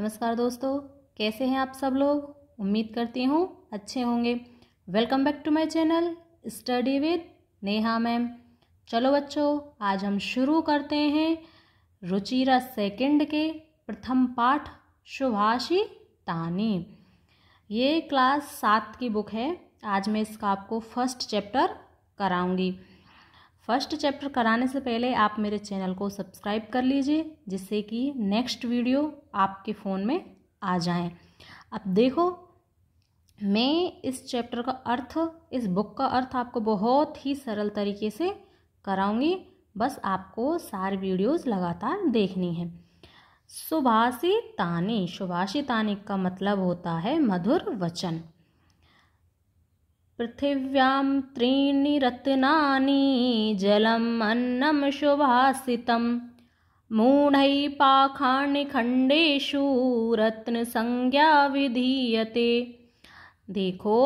नमस्कार दोस्तों कैसे हैं आप सब लोग उम्मीद करती हूँ अच्छे होंगे welcome back to my channel study with Neha ma'am चलो बच्चों आज हम शुरू करते हैं रुचिरा सेकंड के प्रथम पाठ सुभाषी तानी ये क्लास सात की बुक है आज मैं इसका आपको फर्स्ट चैप्टर कराऊंगी फर्स्ट चैप्टर कराने से पहले आप मेरे चैनल को सब्सक्राइब कर लीजिए जिससे कि नेक्स्ट वीडियो आपके फ़ोन में आ जाए अब देखो मैं इस चैप्टर का अर्थ इस बुक का अर्थ आपको बहुत ही सरल तरीके से कराऊंगी बस आपको सारी वीडियोस लगातार देखनी है सुभाषी ताने सुभाषी ताने का मतलब होता है मधुर वचन पृथिव्यां त्रीणि रत्नानि जलम् अन्नं सुभासितं मूढैः पाखाण्डिखण्डेषु रत्नसंज्ञा विधीयते देखो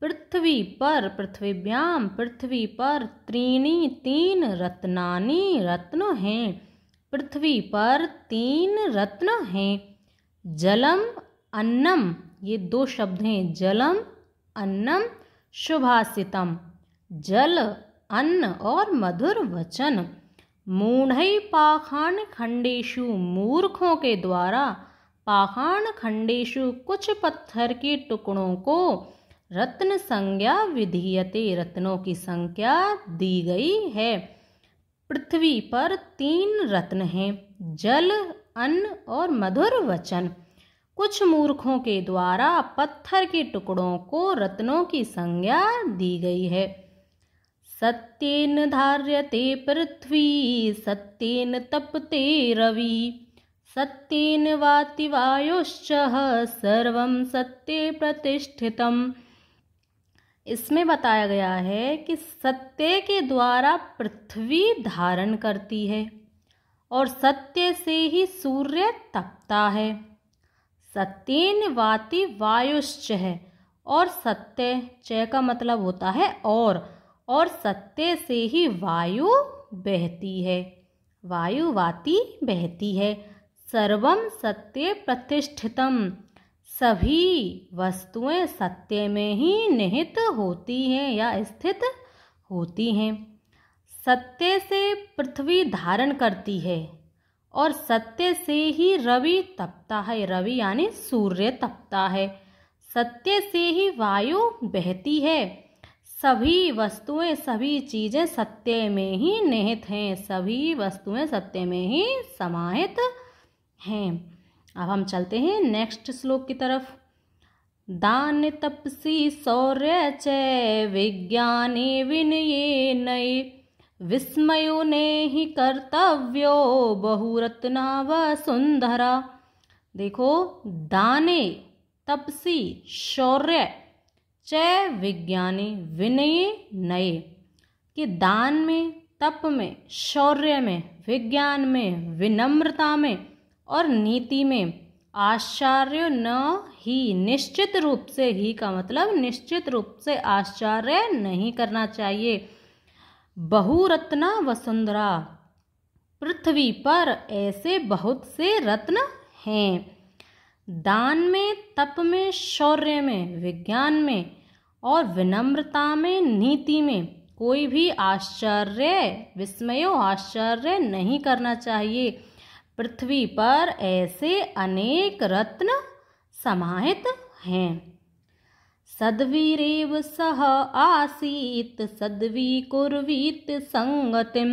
पृथ्वी पर पृथ्वीभ्याम पृथ्वी पर त्रीणी तीन रत्नानी रत्न हैं पृथ्वी पर तीन रत्न हैं जलम अन्नम ये दो शब्द हैं जलम अन्नम शुभाषितम जल अन्न और मधुर वचन मूढ़ई पाखान खंडेशु मूर्खों के द्वारा पाखान खंडेशु कुछ पत्थर के टुकड़ों को रत्न संज्ञा विधीयते रत्नों की संख्या दी गई है पृथ्वी पर तीन रत्न हैं जल अन्न और मधुर वचन कुछ मूर्खों के द्वारा पत्थर के टुकड़ों को रत्नों की संज्ञा दी गई है सत्येन धार्यते पृथ्वी सत्येन तपते रवि सत्येन वाति वायुश्च सर्व सत्य प्रतिष्ठितम इसमें बताया गया है कि सत्य के द्वारा पृथ्वी धारण करती है और सत्य से ही सूर्य तपता है सत्यन वाति वायुश्च है और सत्य चय का मतलब होता है और और सत्य से ही वायु बहती है वायु वाति बहती है सर्वम सत्य प्रतिष्ठितम सभी वस्तुएं सत्य में ही निहित होती हैं या स्थित होती हैं सत्य से पृथ्वी धारण करती है और सत्य से ही रवि तपता है रवि यानी सूर्य तपता है सत्य से ही वायु बहती है सभी वस्तुएं सभी चीज़ें सत्य में ही निहित हैं सभी वस्तुएं सत्य में ही समाहित हैं अब हम चलते हैं नेक्स्ट श्लोक की तरफ दान तपसी सौर्य विज्ञानी विनये नये विस्मयो ही कर्तव्यो बहुरत्ना व सुंदरा देखो दाने तपसी शौर्य च विज्ञाने विनय नये कि दान में तप में शौर्य में विज्ञान में विनम्रता में और नीति में आश्चर्य न ही निश्चित रूप से ही का मतलब निश्चित रूप से आश्चर्य नहीं करना चाहिए बहुरत्ना वसुंधरा पृथ्वी पर ऐसे बहुत से रत्न हैं दान में तप में शौर्य में विज्ञान में और विनम्रता में नीति में कोई भी आश्चर्य विस्मय आश्चर्य नहीं करना चाहिए पृथ्वी पर ऐसे अनेक रत्न समाहित हैं सद्वीरेव सह आसीत् सद्वी कुर्वीत् सद्वीर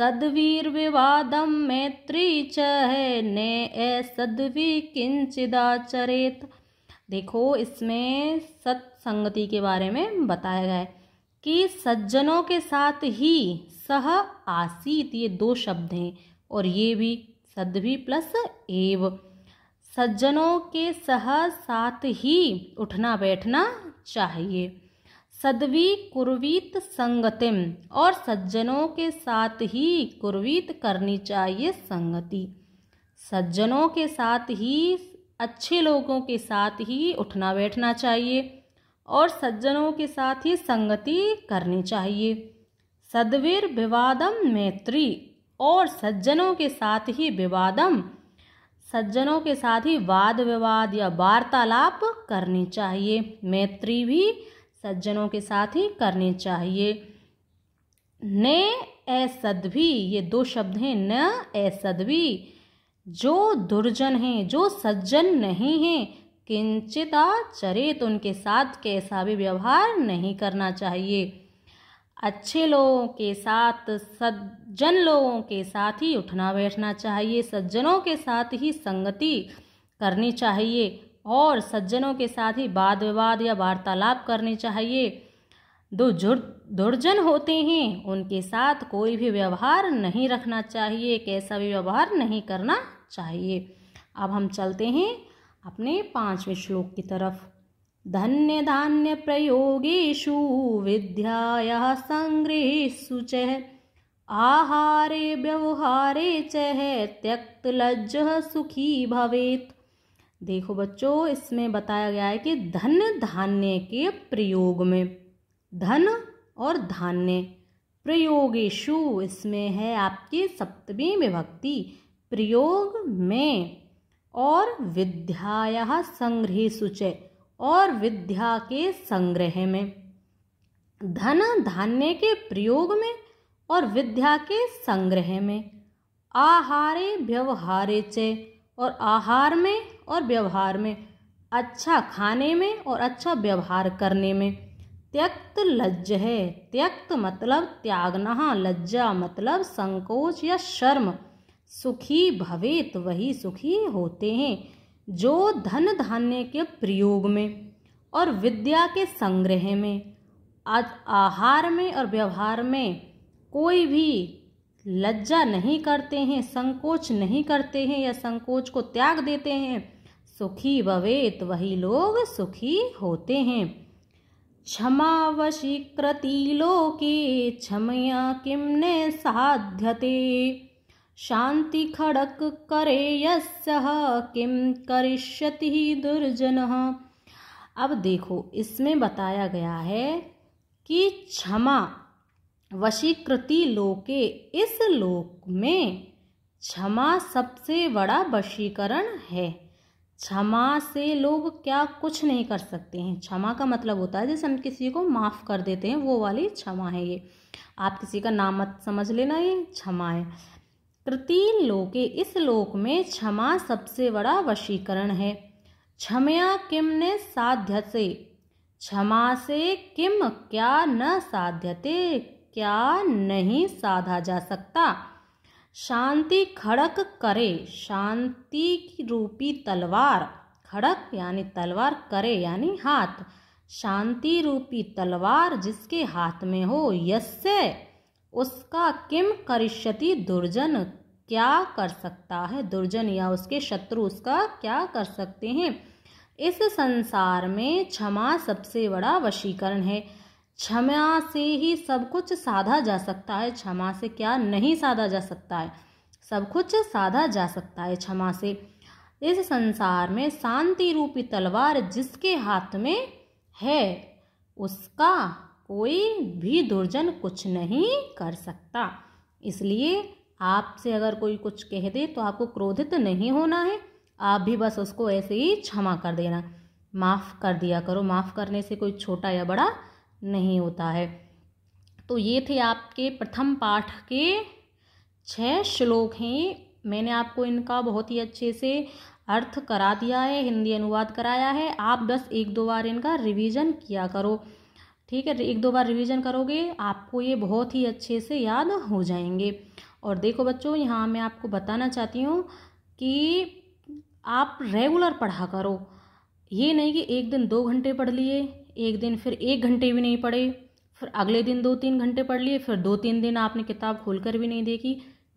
सद्वीर्विवादं मैत्री च है ने सद्वी किंचिदाचरेत देखो इसमें सत्संगति के बारे में बताया गया है कि सज्जनों के साथ ही सह आसीत ये दो शब्द हैं और ये भी सद्वी प्लस एव सज्जनों के सह साथ ही उठना बैठना चाहिए सदवी कुर्वीत संगतिम और सज्जनों के साथ ही कुर्वीत करनी चाहिए संगति सज्जनों के साथ ही अच्छे लोगों के साथ ही उठना बैठना चाहिए और सज्जनों के साथ ही संगति करनी चाहिए सदवीर विवादम मैत्री और सज्जनों के साथ ही विवादम सज्जनों के साथ ही वाद विवाद या वार्तालाप करनी चाहिए मैत्री भी सज्जनों के साथ ही करनी चाहिए ने ऐसद भी ये दो शब्द हैं न ऐसद भी जो दुर्जन हैं जो सज्जन नहीं हैं किंचित चरित उनके साथ कैसा भी व्यवहार नहीं करना चाहिए अच्छे लोगों के साथ सज्जन लोगों के साथ ही उठना बैठना चाहिए सज्जनों के साथ ही संगति करनी चाहिए और सज्जनों के साथ ही वाद विवाद या वार्तालाप करनी चाहिए जो दुर्जन होते हैं उनके साथ कोई भी व्यवहार नहीं रखना चाहिए कैसा भी व्यवहार नहीं करना चाहिए अब हम चलते हैं अपने पांचवें श्लोक की तरफ धन्य प्रयोगेशु विद्यायाः संग्रहेशु च आहारे व्यवहारे च है त्यक्त लज्ज सुखी भवेत देखो बच्चों इसमें बताया गया है कि धन धान्य के प्रयोग में धन और धान्य प्रयोगेशु इसमें है आपकी सप्तमी विभक्ति प्रयोग में और विद्याया संग्रह सुचय और विद्या के संग्रह में धन धान्य के प्रयोग में और विद्या के संग्रह में आहारे व्यवहारे च और आहार में और व्यवहार में अच्छा खाने में और अच्छा व्यवहार करने में त्यक्त लज्ज है त्यक्त मतलब त्यागना लज्जा मतलब संकोच या शर्म सुखी भवेत वही सुखी होते हैं जो धन धान्य के प्रयोग में और विद्या के संग्रह में आहार में और व्यवहार में कोई भी लज्जा नहीं करते हैं संकोच नहीं करते हैं या संकोच को त्याग देते हैं सुखी भवेत वही लोग सुखी होते हैं क्षमावशी कृति लोके क्षमया किम ने साध्यते शांति खड़क करे यः करिष्यति दुर्जन अब देखो इसमें बताया गया है कि क्षमा वशीकृति लोके इस लोक में क्षमा सबसे बड़ा वशीकरण है क्षमा से लोग क्या कुछ नहीं कर सकते हैं क्षमा का मतलब होता है जैसे हम किसी को माफ़ कर देते हैं वो वाली क्षमा है ये आप किसी का नाम मत समझ लेना ये क्षमा है तृतीय लोके इस लोक में क्षमा सबसे बड़ा वशीकरण है क्षमया किम ने साध्य से क्षमा से किम क्या न साध्यते क्या नहीं साधा जा सकता शांति खड़क करे शांति की रूपी तलवार खड़क यानी तलवार करे यानी हाथ शांति रूपी तलवार जिसके हाथ में हो यस्य उसका किम करिष्यति दुर्जन क्या कर सकता है दुर्जन या उसके शत्रु उसका क्या कर सकते हैं इस संसार में क्षमा सबसे बड़ा वशीकरण है क्षमा से ही सब कुछ साधा जा सकता है क्षमा से क्या नहीं साधा जा सकता है सब कुछ साधा जा सकता है क्षमा से इस संसार में शांति रूपी तलवार जिसके हाथ में है उसका कोई भी दुर्जन कुछ नहीं कर सकता इसलिए आपसे अगर कोई कुछ कह दे तो आपको क्रोधित नहीं होना है आप भी बस उसको ऐसे ही क्षमा कर देना माफ़ कर दिया करो माफ़ करने से कोई छोटा या बड़ा नहीं होता है तो ये थे आपके प्रथम पाठ के छः श्लोक हैं मैंने आपको इनका बहुत ही अच्छे से अर्थ करा दिया है हिंदी अनुवाद कराया है आप बस एक दो बार इनका रिवीजन किया करो ठीक है एक दो बार रिवीजन करोगे आपको ये बहुत ही अच्छे से याद हो जाएंगे और देखो बच्चों यहाँ मैं आपको बताना चाहती हूँ कि आप रेगुलर पढ़ा करो ये नहीं कि एक दिन दो घंटे पढ़ लिए एक दिन फिर एक घंटे भी नहीं पढ़े फिर अगले दिन दो तीन घंटे पढ़ लिए फिर दो तीन दिन आपने किताब खोल भी नहीं देखी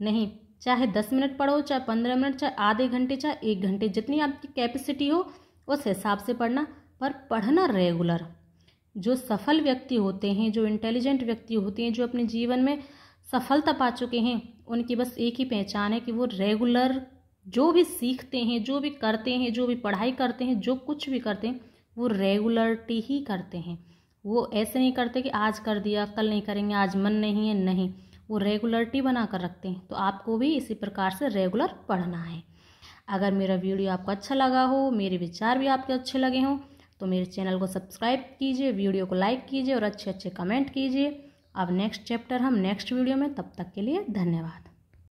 नहीं चाहे दस मिनट पढ़ो चाहे पंद्रह मिनट चाहे आधे घंटे चाहे एक घंटे जितनी आपकी कैपेसिटी हो उस हिसाब से पढ़ना पर पढ़ना रेगुलर जो सफल व्यक्ति होते हैं जो इंटेलिजेंट व्यक्ति होते हैं जो अपने जीवन में सफलता पा चुके हैं उनकी बस एक ही पहचान है कि वो रेगुलर जो भी सीखते हैं जो भी करते हैं जो भी पढ़ाई करते हैं जो कुछ भी करते हैं वो रेगुलरटी ही करते हैं वो ऐसे नहीं करते कि आज कर दिया कल नहीं करेंगे आज मन नहीं है नहीं वो रेगुलरटी बना कर रखते हैं तो आपको भी इसी प्रकार से रेगुलर पढ़ना है अगर मेरा वीडियो आपको अच्छा लगा हो मेरे विचार भी आपके अच्छे लगे हों तो मेरे चैनल को सब्सक्राइब कीजिए वीडियो को लाइक कीजिए और अच्छे अच्छे कमेंट कीजिए अब नेक्स्ट चैप्टर हम नेक्स्ट वीडियो में तब तक के लिए धन्यवाद